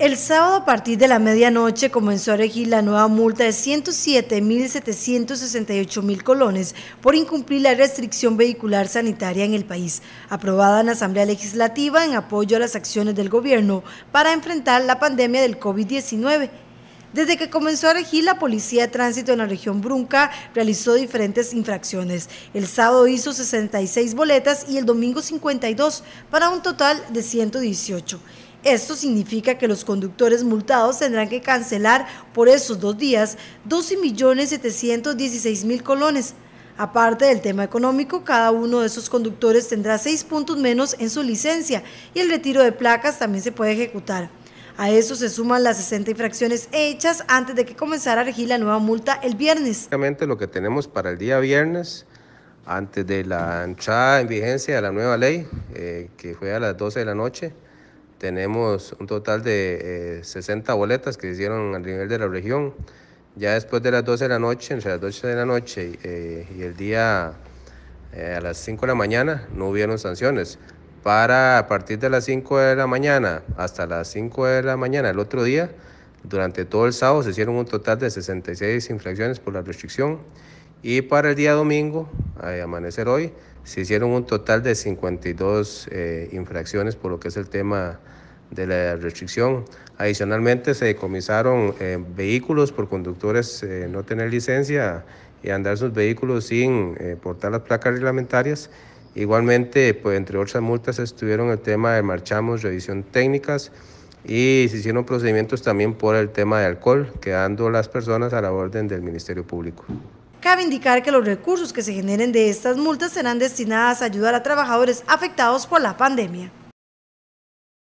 El sábado a partir de la medianoche comenzó a regir la nueva multa de 107.768.000 colones por incumplir la restricción vehicular sanitaria en el país, aprobada en la Asamblea Legislativa en apoyo a las acciones del gobierno para enfrentar la pandemia del COVID-19 desde que comenzó a regir, la Policía de Tránsito en la región Brunca realizó diferentes infracciones. El sábado hizo 66 boletas y el domingo 52 para un total de 118. Esto significa que los conductores multados tendrán que cancelar por esos dos días 12.716.000 colones. Aparte del tema económico, cada uno de esos conductores tendrá seis puntos menos en su licencia y el retiro de placas también se puede ejecutar. A eso se suman las 60 infracciones hechas antes de que comenzara a regir la nueva multa el viernes. lo que tenemos para el día viernes, antes de la entrada en vigencia de la nueva ley, eh, que fue a las 12 de la noche, tenemos un total de 60 eh, boletas que se hicieron a nivel de la región. Ya después de las 12 de la noche, entre las 12 de la noche eh, y el día eh, a las 5 de la mañana, no hubieron sanciones. Para a partir de las 5 de la mañana hasta las 5 de la mañana el otro día, durante todo el sábado se hicieron un total de 66 infracciones por la restricción. Y para el día domingo, amanecer hoy, se hicieron un total de 52 eh, infracciones por lo que es el tema de la restricción. Adicionalmente se decomisaron eh, vehículos por conductores eh, no tener licencia y andar sus vehículos sin portar las placas reglamentarias. Igualmente, pues entre otras multas estuvieron el tema de marchamos, revisión técnicas, y se hicieron procedimientos también por el tema de alcohol, quedando las personas a la orden del Ministerio Público. Cabe indicar que los recursos que se generen de estas multas serán destinadas a ayudar a trabajadores afectados por la pandemia.